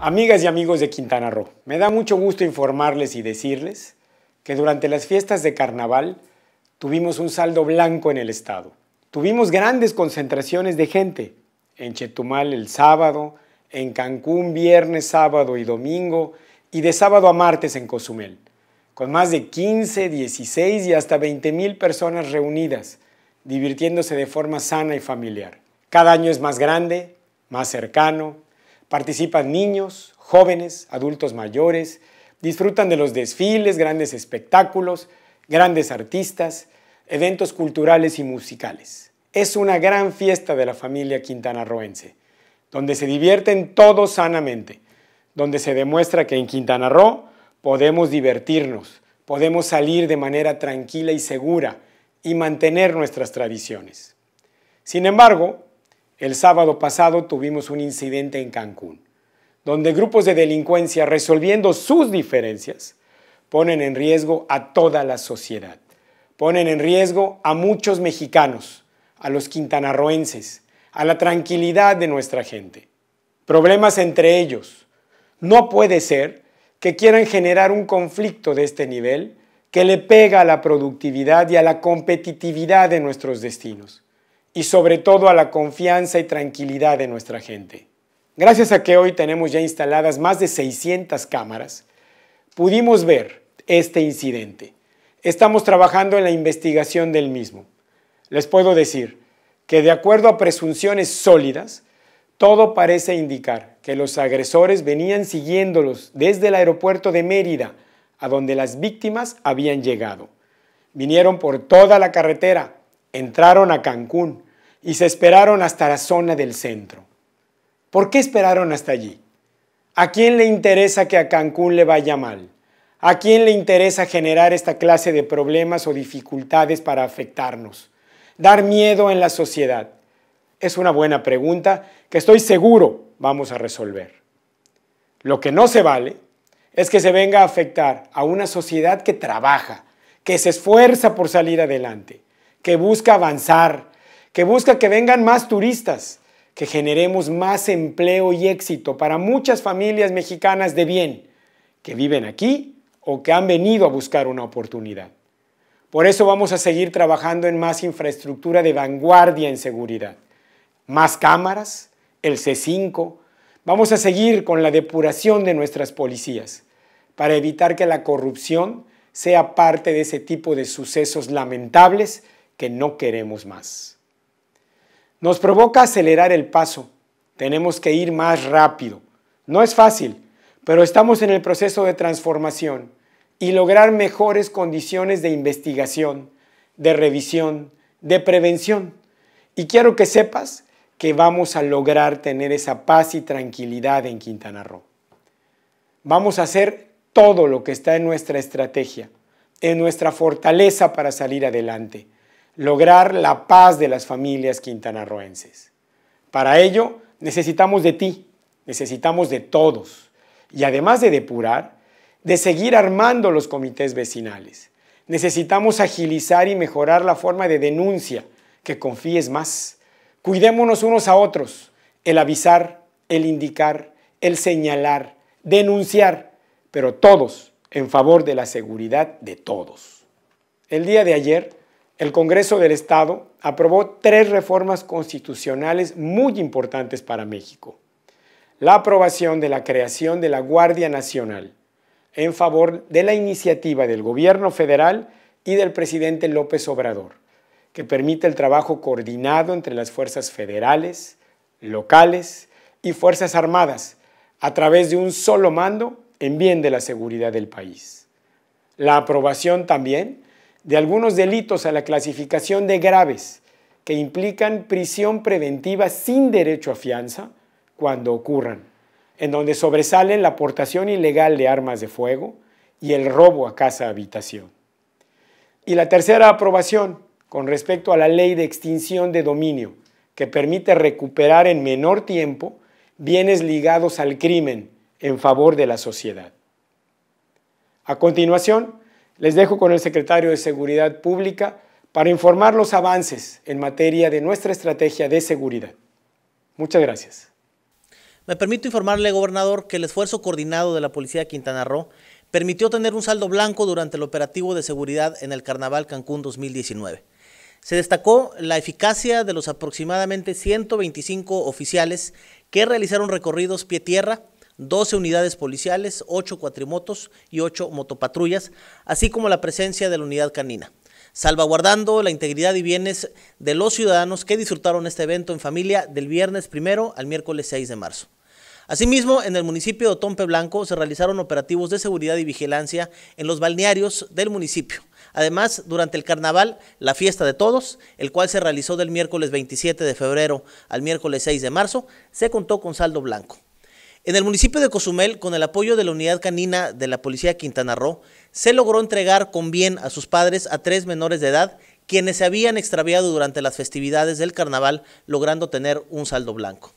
Amigas y amigos de Quintana Roo, me da mucho gusto informarles y decirles que durante las fiestas de carnaval tuvimos un saldo blanco en el estado. Tuvimos grandes concentraciones de gente en Chetumal el sábado, en Cancún viernes, sábado y domingo y de sábado a martes en Cozumel, con más de 15, 16 y hasta 20 mil personas reunidas, divirtiéndose de forma sana y familiar. Cada año es más grande, más cercano, Participan niños, jóvenes, adultos mayores, disfrutan de los desfiles, grandes espectáculos, grandes artistas, eventos culturales y musicales. Es una gran fiesta de la familia quintanarroense, donde se divierten todos sanamente, donde se demuestra que en Quintana Roo podemos divertirnos, podemos salir de manera tranquila y segura y mantener nuestras tradiciones. Sin embargo, el sábado pasado tuvimos un incidente en Cancún, donde grupos de delincuencia resolviendo sus diferencias ponen en riesgo a toda la sociedad, ponen en riesgo a muchos mexicanos, a los quintanarroenses, a la tranquilidad de nuestra gente. Problemas entre ellos. No puede ser que quieran generar un conflicto de este nivel que le pega a la productividad y a la competitividad de nuestros destinos y sobre todo a la confianza y tranquilidad de nuestra gente. Gracias a que hoy tenemos ya instaladas más de 600 cámaras, pudimos ver este incidente. Estamos trabajando en la investigación del mismo. Les puedo decir que de acuerdo a presunciones sólidas, todo parece indicar que los agresores venían siguiéndolos desde el aeropuerto de Mérida, a donde las víctimas habían llegado. Vinieron por toda la carretera, Entraron a Cancún y se esperaron hasta la zona del centro. ¿Por qué esperaron hasta allí? ¿A quién le interesa que a Cancún le vaya mal? ¿A quién le interesa generar esta clase de problemas o dificultades para afectarnos? Dar miedo en la sociedad. Es una buena pregunta que estoy seguro vamos a resolver. Lo que no se vale es que se venga a afectar a una sociedad que trabaja, que se esfuerza por salir adelante que busca avanzar, que busca que vengan más turistas, que generemos más empleo y éxito para muchas familias mexicanas de bien que viven aquí o que han venido a buscar una oportunidad. Por eso vamos a seguir trabajando en más infraestructura de vanguardia en seguridad, más cámaras, el C5, vamos a seguir con la depuración de nuestras policías para evitar que la corrupción sea parte de ese tipo de sucesos lamentables que no queremos más. Nos provoca acelerar el paso. Tenemos que ir más rápido. No es fácil, pero estamos en el proceso de transformación y lograr mejores condiciones de investigación, de revisión, de prevención. Y quiero que sepas que vamos a lograr tener esa paz y tranquilidad en Quintana Roo. Vamos a hacer todo lo que está en nuestra estrategia, en nuestra fortaleza para salir adelante lograr la paz de las familias quintanarroenses. Para ello necesitamos de ti, necesitamos de todos y además de depurar, de seguir armando los comités vecinales. Necesitamos agilizar y mejorar la forma de denuncia, que confíes más. Cuidémonos unos a otros, el avisar, el indicar, el señalar, denunciar, pero todos en favor de la seguridad de todos. El día de ayer el Congreso del Estado aprobó tres reformas constitucionales muy importantes para México. La aprobación de la creación de la Guardia Nacional en favor de la iniciativa del gobierno federal y del presidente López Obrador, que permite el trabajo coordinado entre las fuerzas federales, locales y fuerzas armadas a través de un solo mando en bien de la seguridad del país. La aprobación también de algunos delitos a la clasificación de graves que implican prisión preventiva sin derecho a fianza cuando ocurran, en donde sobresalen la aportación ilegal de armas de fuego y el robo a casa-habitación. Y la tercera aprobación con respecto a la ley de extinción de dominio, que permite recuperar en menor tiempo bienes ligados al crimen en favor de la sociedad. A continuación, les dejo con el secretario de Seguridad Pública para informar los avances en materia de nuestra estrategia de seguridad. Muchas gracias. Me permito informarle, gobernador, que el esfuerzo coordinado de la Policía de Quintana Roo permitió tener un saldo blanco durante el operativo de seguridad en el Carnaval Cancún 2019. Se destacó la eficacia de los aproximadamente 125 oficiales que realizaron recorridos pie-tierra, 12 unidades policiales, 8 cuatrimotos y 8 motopatrullas, así como la presencia de la unidad canina, salvaguardando la integridad y bienes de los ciudadanos que disfrutaron este evento en familia del viernes primero al miércoles 6 de marzo. Asimismo, en el municipio de Tompe Blanco se realizaron operativos de seguridad y vigilancia en los balnearios del municipio. Además, durante el carnaval, la fiesta de todos, el cual se realizó del miércoles 27 de febrero al miércoles 6 de marzo, se contó con saldo blanco. En el municipio de Cozumel, con el apoyo de la unidad canina de la Policía Quintana Roo, se logró entregar con bien a sus padres a tres menores de edad quienes se habían extraviado durante las festividades del carnaval, logrando tener un saldo blanco.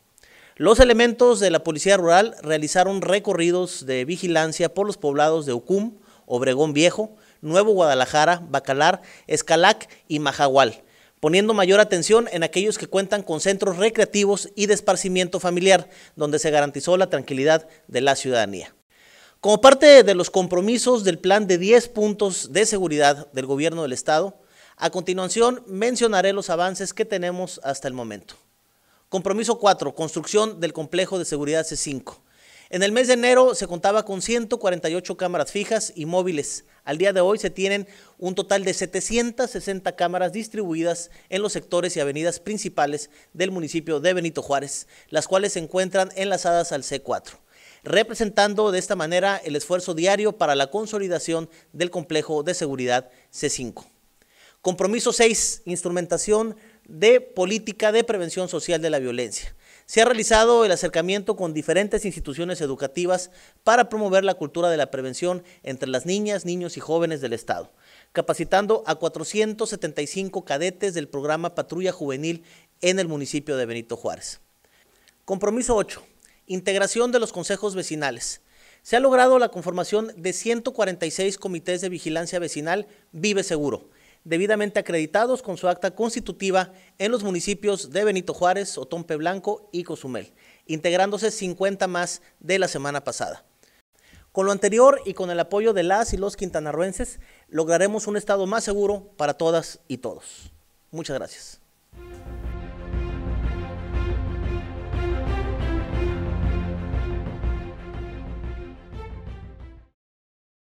Los elementos de la Policía Rural realizaron recorridos de vigilancia por los poblados de Ucum, Obregón Viejo, Nuevo Guadalajara, Bacalar, Escalac y Majagual, poniendo mayor atención en aquellos que cuentan con centros recreativos y de esparcimiento familiar, donde se garantizó la tranquilidad de la ciudadanía. Como parte de los compromisos del plan de 10 puntos de seguridad del gobierno del estado, a continuación mencionaré los avances que tenemos hasta el momento. Compromiso 4, construcción del complejo de seguridad C5. En el mes de enero se contaba con 148 cámaras fijas y móviles. Al día de hoy se tienen un total de 760 cámaras distribuidas en los sectores y avenidas principales del municipio de Benito Juárez, las cuales se encuentran enlazadas al C4 representando de esta manera el esfuerzo diario para la consolidación del complejo de seguridad C5. Compromiso 6, instrumentación de política de prevención social de la violencia se ha realizado el acercamiento con diferentes instituciones educativas para promover la cultura de la prevención entre las niñas, niños y jóvenes del Estado, capacitando a 475 cadetes del programa Patrulla Juvenil en el municipio de Benito Juárez. Compromiso 8. Integración de los consejos vecinales. Se ha logrado la conformación de 146 comités de vigilancia vecinal Vive Seguro, debidamente acreditados con su acta constitutiva en los municipios de Benito Juárez, Otompe Blanco y Cozumel, integrándose 50 más de la semana pasada. Con lo anterior y con el apoyo de las y los quintanarruenses, lograremos un Estado más seguro para todas y todos. Muchas gracias.